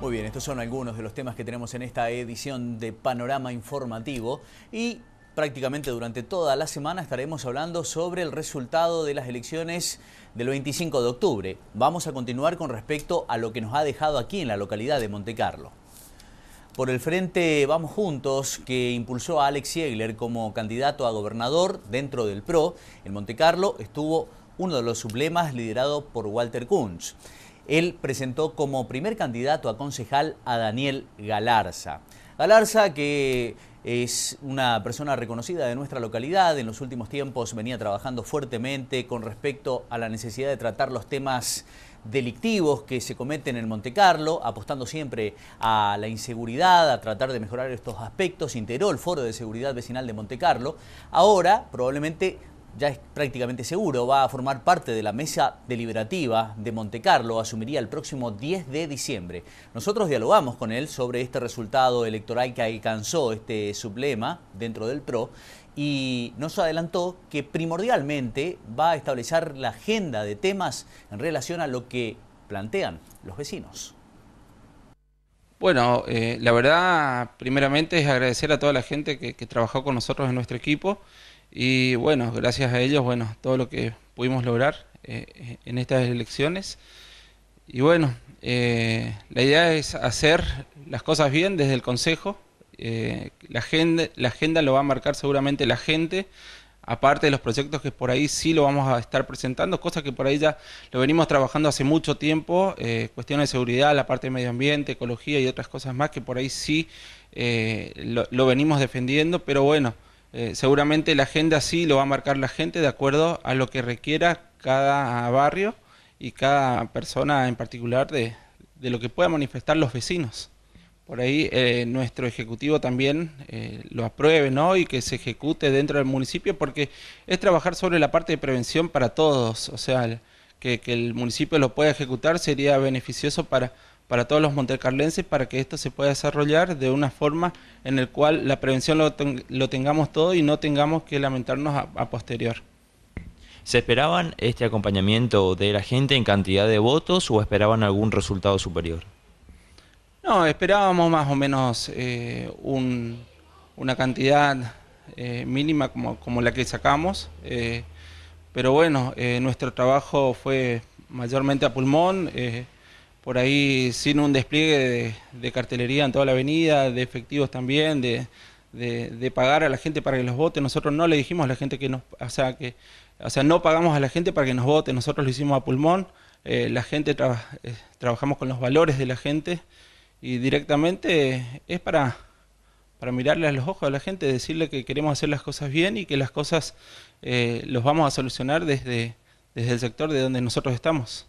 Muy bien, estos son algunos de los temas que tenemos en esta edición de Panorama Informativo y prácticamente durante toda la semana estaremos hablando sobre el resultado de las elecciones del 25 de octubre. Vamos a continuar con respecto a lo que nos ha dejado aquí en la localidad de Monte Carlo. Por el frente Vamos Juntos, que impulsó a Alex Siegler como candidato a gobernador dentro del PRO, en Monte Carlo estuvo uno de los sublemas liderado por Walter Kunz él presentó como primer candidato a concejal a Daniel Galarza. Galarza, que es una persona reconocida de nuestra localidad, en los últimos tiempos venía trabajando fuertemente con respecto a la necesidad de tratar los temas delictivos que se cometen en Monte Carlo, apostando siempre a la inseguridad, a tratar de mejorar estos aspectos, integró el Foro de Seguridad Vecinal de Monte Carlo, Ahora, probablemente ya es prácticamente seguro, va a formar parte de la mesa deliberativa de Monte Carlo, asumiría el próximo 10 de diciembre. Nosotros dialogamos con él sobre este resultado electoral que alcanzó este sublema dentro del PRO y nos adelantó que primordialmente va a establecer la agenda de temas en relación a lo que plantean los vecinos. Bueno, eh, la verdad, primeramente es agradecer a toda la gente que, trabajó con nosotros en nuestro equipo y bueno, gracias a ellos, bueno, todo lo que pudimos lograr eh, en estas elecciones. Y bueno, eh, la idea es hacer las cosas bien desde el Consejo. la, agenda, la agenda lo va a marcar seguramente la gente, aparte de los proyectos que por ahí sí lo vamos a estar presentando, cosas que por ahí ya lo venimos trabajando hace mucho tiempo, eh, cuestiones de seguridad, la parte de medio ambiente, ecología y otras cosas más que por ahí sí eh, lo, venimos defendiendo, pero bueno, eh, seguramente la agenda sí lo va a marcar la gente de acuerdo a lo que requiera cada barrio y cada persona en particular de, de lo que pueda manifestar los vecinos por ahí eh, nuestro ejecutivo también eh, lo apruebe ¿no? y que se ejecute dentro del municipio, porque es trabajar sobre la parte de prevención para todos, o sea, que, el municipio lo pueda ejecutar sería beneficioso para, para todos los montecarlenses, para que esto se pueda desarrollar de una forma en la cual la prevención lo, lo, tengamos todo y no tengamos que lamentarnos a posterior. ¿Se esperaban este acompañamiento de la gente en cantidad de votos o esperaban algún resultado superior? No, esperábamos más o menos eh, una cantidad eh, mínima como, la que sacamos, eh, pero bueno, nuestro trabajo fue mayormente a pulmón, por ahí sin un despliegue de, cartelería en toda la avenida, de efectivos también, de, pagar a la gente para que los vote. Nosotros no le dijimos a la gente que nos, o sea, que, o sea, no pagamos a la gente para que nos vote, nosotros lo hicimos a pulmón. la gente, trabajamos con los valores de la gente y directamente es para, mirarle a los ojos a la gente, decirle que queremos hacer las cosas bien y que las cosas eh, los vamos a solucionar desde, desde el sector de donde nosotros estamos.